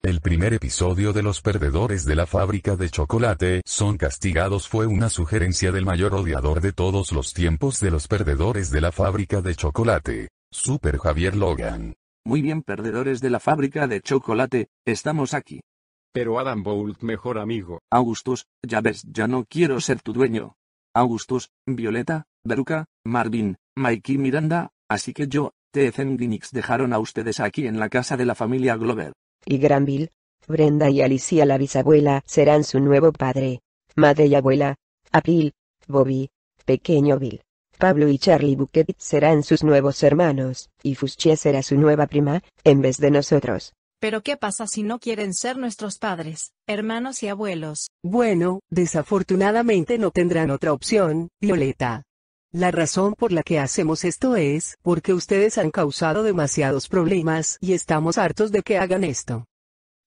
El primer episodio de los perdedores de la fábrica de chocolate son castigados fue una sugerencia del mayor odiador de todos los tiempos de los perdedores de la fábrica de chocolate, Super Javier Logan. Muy bien perdedores de la fábrica de chocolate, estamos aquí. Pero Adam Bolt mejor amigo. Augustus, ya ves, ya no quiero ser tu dueño. Augustus, Violeta, Beruca, Marvin, Mikey Miranda, así que yo, T.C. dejaron a ustedes aquí en la casa de la familia Glover y Granville, Brenda y Alicia la bisabuela serán su nuevo padre, madre y abuela, April, Bobby, Pequeño Bill, Pablo y Charlie Bucket serán sus nuevos hermanos, y Fuchsia será su nueva prima, en vez de nosotros. Pero ¿qué pasa si no quieren ser nuestros padres, hermanos y abuelos? Bueno, desafortunadamente no tendrán otra opción, Violeta. La razón por la que hacemos esto es porque ustedes han causado demasiados problemas y estamos hartos de que hagan esto.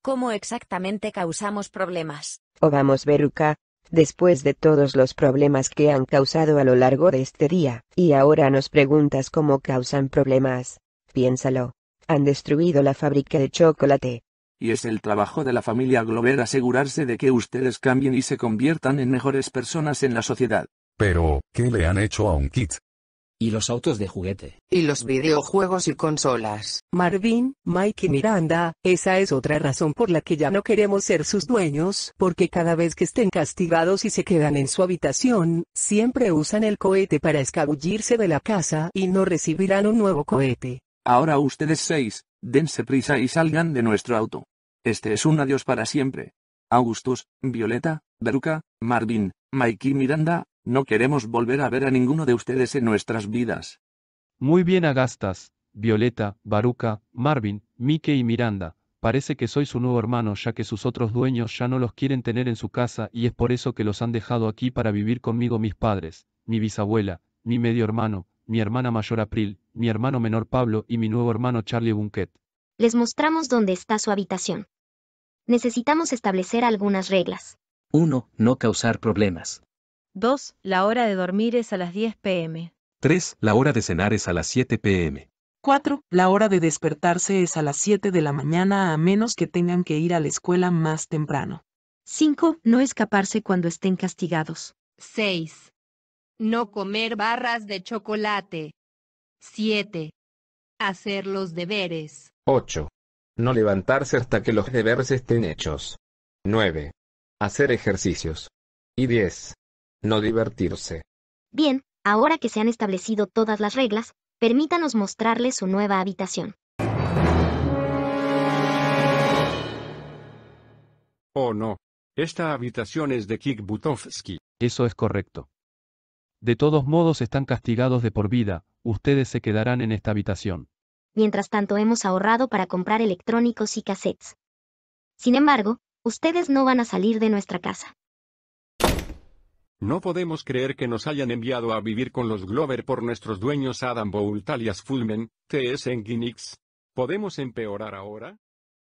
¿Cómo exactamente causamos problemas? O vamos Beruca, después de todos los problemas que han causado a lo largo de este día, y ahora nos preguntas cómo causan problemas. Piénsalo. Han destruido la fábrica de chocolate. Y es el trabajo de la familia Glover asegurarse de que ustedes cambien y se conviertan en mejores personas en la sociedad. Pero, ¿qué le han hecho a un kit? Y los autos de juguete. Y los videojuegos y consolas. Marvin, Mike y Miranda, esa es otra razón por la que ya no queremos ser sus dueños, porque cada vez que estén castigados y se quedan en su habitación, siempre usan el cohete para escabullirse de la casa y no recibirán un nuevo cohete. Ahora ustedes seis, dense prisa y salgan de nuestro auto. Este es un adiós para siempre. Augustus, Violeta, Beruca, Marvin, Mike y Miranda, no queremos volver a ver a ninguno de ustedes en nuestras vidas. Muy bien, Agastas, Violeta, Baruca, Marvin, Mike y Miranda. Parece que soy su nuevo hermano ya que sus otros dueños ya no los quieren tener en su casa y es por eso que los han dejado aquí para vivir conmigo mis padres, mi bisabuela, mi medio hermano, mi hermana mayor April, mi hermano menor Pablo y mi nuevo hermano Charlie Bunquet. Les mostramos dónde está su habitación. Necesitamos establecer algunas reglas. 1. No causar problemas. 2. La hora de dormir es a las 10 pm. 3. La hora de cenar es a las 7 pm. 4. La hora de despertarse es a las 7 de la mañana a menos que tengan que ir a la escuela más temprano. 5. No escaparse cuando estén castigados. 6. No comer barras de chocolate. 7. Hacer los deberes. 8. No levantarse hasta que los deberes estén hechos. 9. Hacer ejercicios. Y 10 no divertirse. Bien, ahora que se han establecido todas las reglas, permítanos mostrarles su nueva habitación. Oh no. Esta habitación es de Butovsky. Eso es correcto. De todos modos están castigados de por vida, ustedes se quedarán en esta habitación. Mientras tanto hemos ahorrado para comprar electrónicos y cassettes. Sin embargo, ustedes no van a salir de nuestra casa. No podemos creer que nos hayan enviado a vivir con los Glover por nuestros dueños Adam Boultalias Fulmen, T.S. Enginix. ¿Podemos empeorar ahora?